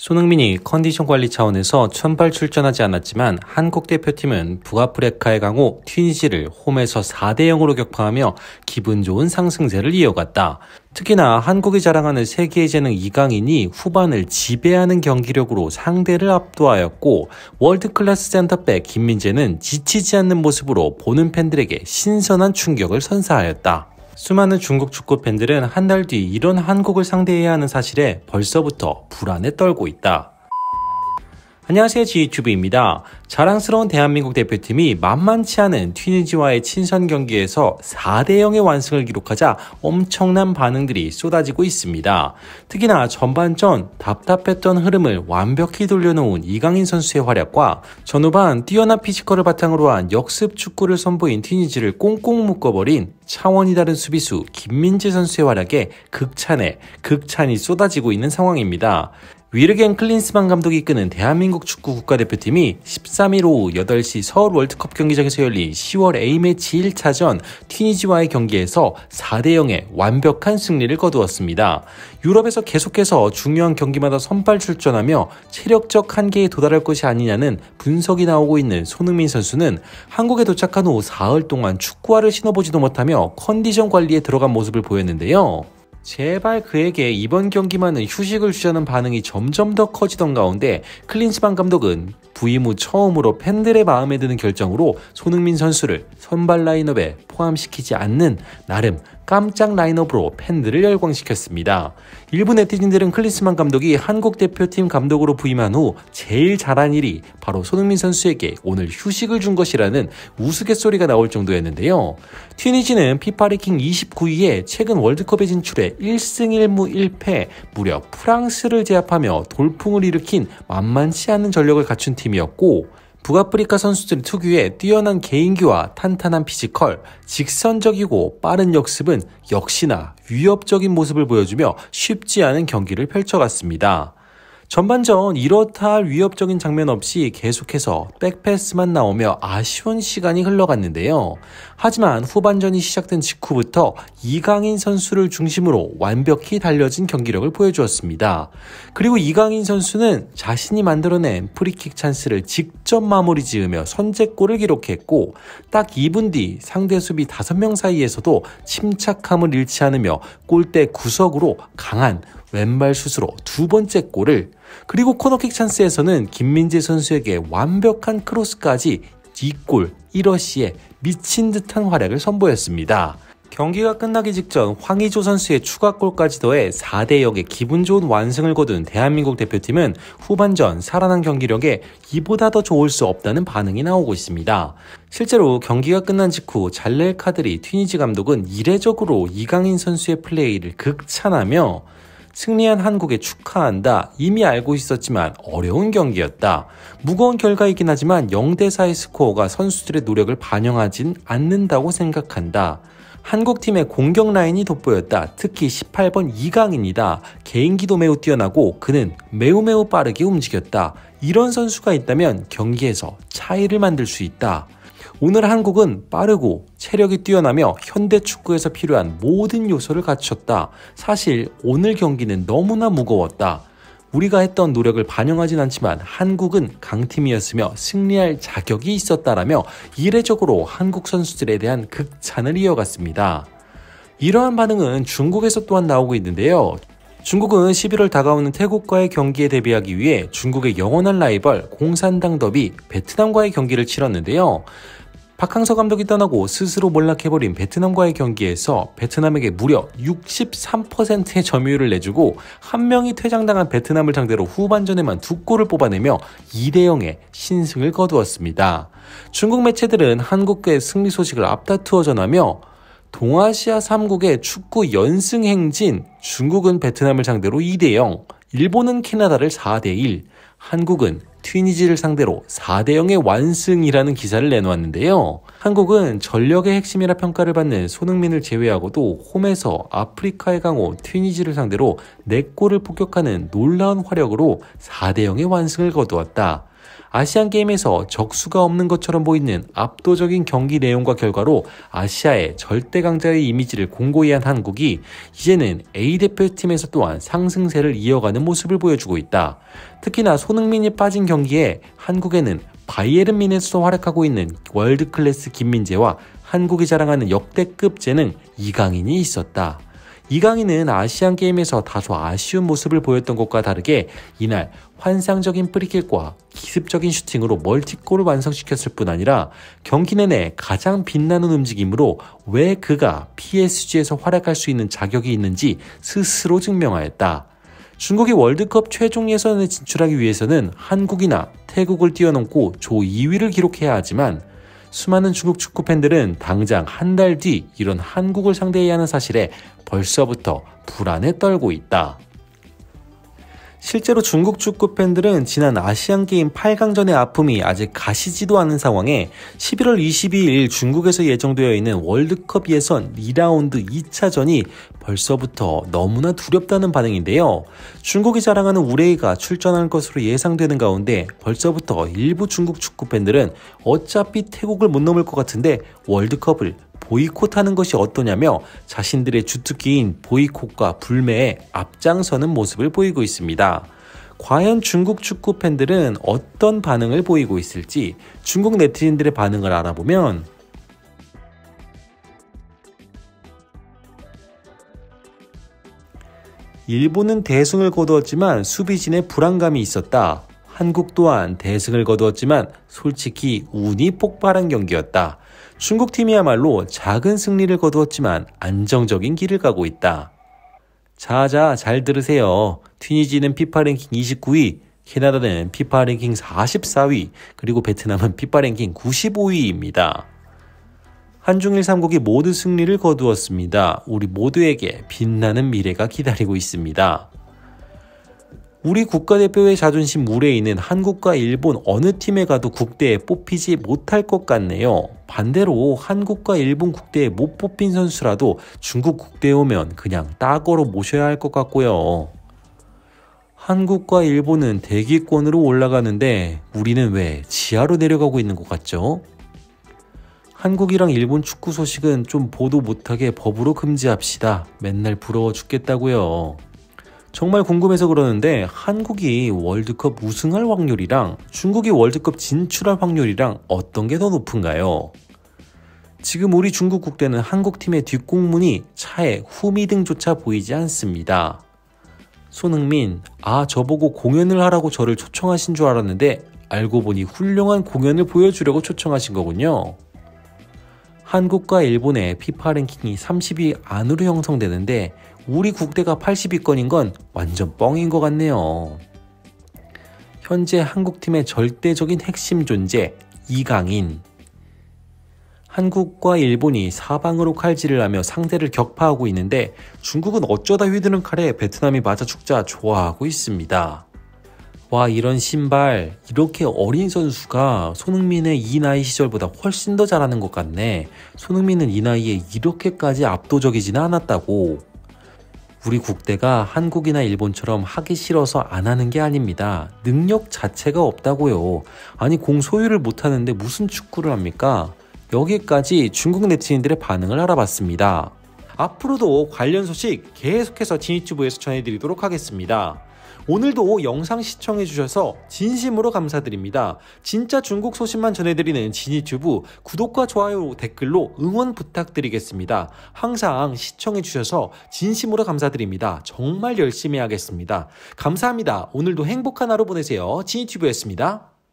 손흥민이 컨디션 관리 차원에서 선발 출전하지 않았지만 한국 대표팀은 북아프리카의 강호 튀니지를 홈에서 4대 0으로 격파하며 기분 좋은 상승세를 이어갔다. 특히나 한국이 자랑하는 세계의 재능 이강인이 후반을 지배하는 경기력으로 상대를 압도하였고 월드클래스 센터백 김민재는 지치지 않는 모습으로 보는 팬들에게 신선한 충격을 선사하였다. 수많은 중국 축구 팬들은 한 달 뒤 이런 한국을 상대해야 하는 사실에 벌써부터 불안에 떨고 있다. 안녕하세요 지휘튜브입니다. 자랑스러운 대한민국 대표팀이 만만치 않은 튀니지와의 친선 경기에서 4대0의 완승을 기록하자 엄청난 반응들이 쏟아지고 있습니다. 특히나 전반전 답답했던 흐름을 완벽히 돌려놓은 이강인 선수의 활약과 전후반 뛰어난 피지컬을 바탕으로 한 역습 축구를 선보인 튀니지를 꽁꽁 묶어버린 차원이 다른 수비수 김민재 선수의 활약에 극찬에 극찬이 쏟아지고 있는 상황입니다. 위르겐 클린스만 감독이 이끄는 대한민국 축구 국가대표팀이 13일 오후 8시 서울 월드컵 경기장에서 열린 10월 A매치 1차전 튀니지와의 경기에서 4대0의 완벽한 승리를 거두었습니다. 유럽에서 계속해서 중요한 경기마다 선발 출전하며 체력적 한계에 도달할 것이 아니냐는 분석이 나오고 있는 손흥민 선수는 한국에 도착한 후4흘 동안 축구화를 신어보지도 못하며 컨디션 관리에 들어간 모습을 보였는데요. 제발 그에게 이번 경기만은 휴식을 주자는 반응이 점점 더 커지던 가운데 클린스방 감독은 부임 후 처음으로 팬들의 마음에 드는 결정으로 손흥민 선수를 선발 라인업에 포함시키지 않는 나름 깜짝 라인업으로 팬들을 열광시켰습니다. 일부 네티즌들은 클리스만 감독이 한국 대표팀 감독으로 부임한 후 제일 잘한 일이 바로 손흥민 선수에게 오늘 휴식을 준 것이라는 우스갯소리가 나올 정도였는데요. 튀니지는 피파리킹 29위에 최근 월드컵에 진출해 1승 1무 1패 무려 프랑스를 제압하며 돌풍을 일으킨 만만치 않은 전력을 갖춘 팀이었고 북아프리카 선수들 특유의 뛰어난 개인기와 탄탄한 피지컬, 직선적이고 빠른 역습은 역시나 위협적인 모습을 보여주며 쉽지 않은 경기를 펼쳐갔습니다. 전반전 이렇다 할 위협적인 장면 없이 계속해서 백패스만 나오며 아쉬운 시간이 흘러갔는데요. 하지만 후반전이 시작된 직후부터 이강인 선수를 중심으로 완벽히 달려진 경기력을 보여주었습니다. 그리고 이강인 선수는 자신이 만들어낸 프리킥 찬스를 직접 마무리 지으며 선제골을 기록했고 딱 2분 뒤 상대 수비 5명 사이에서도 침착함을 잃지 않으며 골대 구석으로 강한 왼발 슛으로 두 번째 골을 그리고 코너킥 찬스에서는 김민재 선수에게 완벽한 크로스까지 2골 1어시에 미친 듯한 활약을 선보였습니다. 경기가 끝나기 직전 황희조 선수의 추가골까지 더해 4대 0의 기분 좋은 완승을 거둔 대한민국 대표팀은 후반전 살아난 경기력에 이보다 더 좋을 수 없다는 반응이 나오고 있습니다. 실제로 경기가 끝난 직후 잘렐 카드리 튀니지 감독은 이례적으로 이강인 선수의 플레이를 극찬하며 승리한 한국에 축하한다. 이미 알고 있었지만 어려운 경기였다. 무거운 결과이긴 하지만 0대4의 스코어가 선수들의 노력을 반영하진 않는다고 생각한다. 한국팀의 공격 라인이 돋보였다. 특히 18번 이강인이다. 개인기도 매우 뛰어나고 그는 매우 매우 빠르게 움직였다. 이런 선수가 있다면 경기에서 차이를 만들 수 있다. 오늘 한국은 빠르고 체력이 뛰어나며 현대 축구에서 필요한 모든 요소를 갖췄다. 사실 오늘 경기는 너무나 무거웠다. 우리가 했던 노력을 반영하진 않지만 한국은 강팀이었으며 승리할 자격이 있었다라며 이례적으로 한국 선수들에 대한 극찬을 이어갔습니다. 이러한 반응은 중국에서 또한 나오고 있는데요. 중국은 11월 다가오는 태국과의 경기에 대비하기 위해 중국의 영원한 라이벌 공산당 더비 베트남과의 경기를 치렀는데요. 박항서 감독이 떠나고 스스로 몰락해버린 베트남과의 경기에서 베트남에게 무려 63%의 점유율을 내주고 한 명이 퇴장당한 베트남을 상대로 후반전에만 두 골을 뽑아내며 2대 0의 신승을 거두었습니다. 중국 매체들은 한국과의 승리 소식을 앞다투어 전하며 동아시아 3국의 축구 연승 행진 중국은 베트남을 상대로 2대 0, 일본은 캐나다를 4대 1, 한국은 트위니지를 상대로 4대 0의 완승이라는 기사를 내놓았는데요. 한국은 전력의 핵심이라 평가를 받는 손흥민을 제외하고도 홈에서 아프리카의 강호 트위니지를 상대로 4골을 폭격하는 놀라운 화력으로 4대 0의 완승을 거두었다. 아시안 게임에서 적수가 없는 것처럼 보이는 압도적인 경기 내용과 결과로 아시아의 절대 강자의 이미지를 공고히 한 한국이 이제는 A 대표팀에서 또한 상승세를 이어가는 모습을 보여주고 있다. 특히나 손흥민이 빠진 경기에 한국에는 바이에른 미네스도 활약하고 있는 월드클래스 김민재와 한국이 자랑하는 역대급 재능 이강인이 있었다. 이 강인은 아시안 게임에서 다소 아쉬운 모습을 보였던 것과 다르게 이날 환상적인 프리킥과 기습적인 슈팅으로 멀티골을 완성시켰을 뿐 아니라 경기 내내 가장 빛나는 움직임으로 왜 그가 PSG에서 활약할 수 있는 자격이 있는지 스스로 증명하였다. 중국이 월드컵 최종 예선에 진출하기 위해서는 한국이나 태국을 뛰어넘고 조 2위를 기록해야 하지만 수많은 중국 축구 팬들은 당장 한 달 뒤 이런 한국을 상대해야 하는 사실에 벌써부터 불안에 떨고 있다. 실제로 중국 축구 팬들은 지난 아시안게임 8강전의 아픔이 아직 가시지도 않은 상황에 11월 22일 중국에서 예정되어 있는 월드컵 예선 2라운드 2차전이 벌써부터 너무나 두렵다는 반응인데요. 중국이 자랑하는 우레이가 출전할 것으로 예상되는 가운데 벌써부터 일부 중국 축구 팬들은 어차피 태국을 못 넘을 것 같은데 월드컵을 보이콧하는 것이 어떠냐며 자신들의 주특기인 보이콧과 불매에 앞장서는 모습을 보이고 있습니다. 과연 중국 축구 팬들은 어떤 반응을 보이고 있을지 중국 네티즌들의 반응을 알아보면 일본은 대승을 거두었지만 수비진의 불안감이 있었다. 한국 또한 대승을 거두었지만 솔직히 운이 폭발한 경기였다. 중국팀이야말로 작은 승리를 거두었지만 안정적인 길을 가고 있다. 자자 잘 들으세요. 튀니지는 피파 랭킹 29위, 캐나다는 피파 랭킹 44위, 그리고 베트남은 피파 랭킹 95위입니다. 한중일 3국이 모두 승리를 거두었습니다. 우리 모두에게 빛나는 미래가 기다리고 있습니다. 우리 국가대표의 자존심 물에 있는 한국과 일본 어느 팀에 가도 국대에 뽑히지 못할 것 같네요. 반대로 한국과 일본 국대에 못 뽑힌 선수라도 중국 국대에 오면 그냥 따거로 모셔야 할 것 같고요. 한국과 일본은 대기권으로 올라가는데 우리는 왜 지하로 내려가고 있는 것 같죠? 한국이랑 일본 축구 소식은 좀 보도 못하게 법으로 금지합시다. 맨날 부러워 죽겠다고요. 정말 궁금해서 그러는데 한국이 월드컵 우승할 확률이랑 중국이 월드컵 진출할 확률이랑 어떤 게 더 높은가요? 지금 우리 중국 국대는 한국 팀의 뒷공문이 차에 후미 등조차 보이지 않습니다. 손흥민, 아, 저보고 공연을 하라고 저를 초청하신 줄 알았는데 알고 보니 훌륭한 공연을 보여주려고 초청하신 거군요. 한국과 일본의 피파 랭킹이 30위 안으로 형성되는데 우리 국대가 80위권인 건 완전 뻥인 것 같네요. 현재 한국팀의 절대적인 핵심 존재 이강인. 한국과 일본이 사방으로 칼질을 하며 상대를 격파하고 있는데 중국은 어쩌다 휘두른 칼에 베트남이 맞아 죽자 좋아하고 있습니다. 와 이런 신발 이렇게 어린 선수가 손흥민의 이 나이 시절보다 훨씬 더 잘하는 것 같네. 손흥민은 이 나이에 이렇게까지 압도적이지는 않았다고. 우리 국대가 한국이나 일본처럼 하기 싫어서 안 하는 게 아닙니다. 능력 자체가 없다고요. 아니 공 소유를 못하는데 무슨 축구를 합니까? 여기까지 중국 네티즌들의 반응을 알아봤습니다. 앞으로도 관련 소식 계속해서 진입주부에서 전해드리도록 하겠습니다. 오늘도 영상 시청해주셔서 진심으로 감사드립니다. 진짜 중국 소식만 전해드리는 진이튜브 구독과 좋아요 댓글로 응원 부탁드리겠습니다. 항상 시청해주셔서 진심으로 감사드립니다. 정말 열심히 하겠습니다. 감사합니다. 오늘도 행복한 하루 보내세요. 진이튜브였습니다.